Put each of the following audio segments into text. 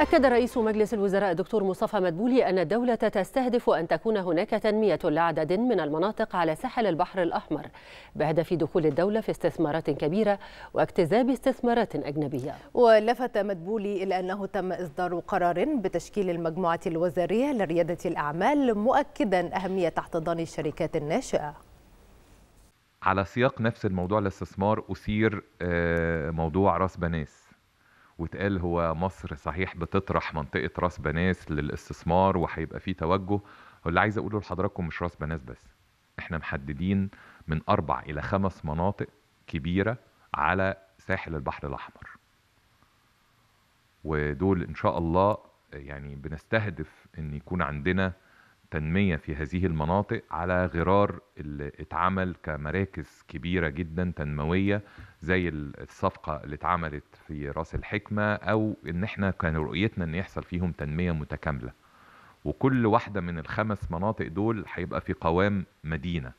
أكد رئيس مجلس الوزراء الدكتور مصطفى مدبولي أن الدولة تستهدف أن تكون هناك تنمية لعدد من المناطق على ساحل البحر الأحمر بهدف دخول الدولة في استثمارات كبيرة واكتذاب استثمارات أجنبية ولفت مدبولي إلى أنه تم إصدار قرار بتشكيل المجموعة الوزارية لريادة الأعمال مؤكدا أهمية احتضان الشركات الناشئة على سياق نفس الموضوع الاستثمار أثير آه، موضوع راس بناس واتقال هو مصر صحيح بتطرح منطقه راس بناس للاستثمار وهيبقى في توجه واللي عايز اقوله لحضراتكم مش راس بناس بس احنا محددين من اربع الى خمس مناطق كبيره على ساحل البحر الاحمر ودول ان شاء الله يعني بنستهدف ان يكون عندنا تنمية في هذه المناطق على غرار اللي اتعمل كمراكز كبيرة جدا تنموية زي الصفقة اللي اتعملت في راس الحكمة أو إن إحنا كان رؤيتنا إن يحصل فيهم تنمية متكاملة وكل واحدة من الخمس مناطق دول هيبقى في قوام مدينة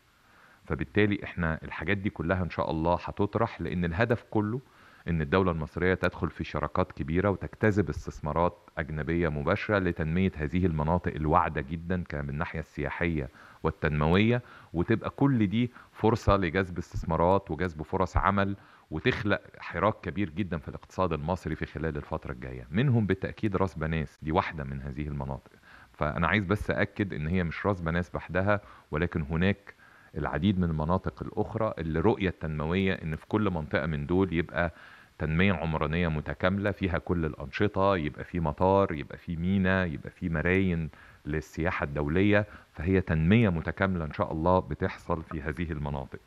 فبالتالي إحنا الحاجات دي كلها إن شاء الله هتطرح لأن الهدف كله ان الدوله المصريه تدخل في شراكات كبيره وتجتذب استثمارات اجنبيه مباشره لتنميه هذه المناطق الواعده جدا من الناحيه السياحيه والتنمويه وتبقى كل دي فرصه لجذب استثمارات وجذب فرص عمل وتخلق حراك كبير جدا في الاقتصاد المصري في خلال الفتره الجايه منهم بالتاكيد راس بناس دي واحده من هذه المناطق فانا عايز بس اكد ان هي مش راس بناس بحدها ولكن هناك العديد من المناطق الاخرى اللي رؤيه التنمويه ان في كل منطقه من دول يبقى تنمية عمرانية متكاملة فيها كل الأنشطة يبقى في مطار يبقى في مينا يبقى في مراين للسياحة الدولية فهي تنمية متكاملة إن شاء الله بتحصل في هذه المناطق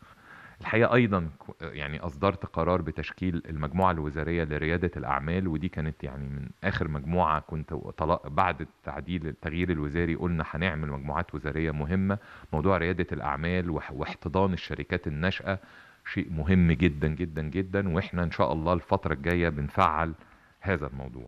الحقيقة أيضا يعني أصدرت قرار بتشكيل المجموعة الوزارية لريادة الأعمال ودي كانت يعني من آخر مجموعة كنت بعد التعديل التغيير الوزاري قلنا هنعمل مجموعات وزارية مهمة موضوع ريادة الأعمال واحتضان الشركات الناشئة شيء مهم جدا جدا جدا واحنا ان شاء الله الفتره الجايه بنفعل هذا الموضوع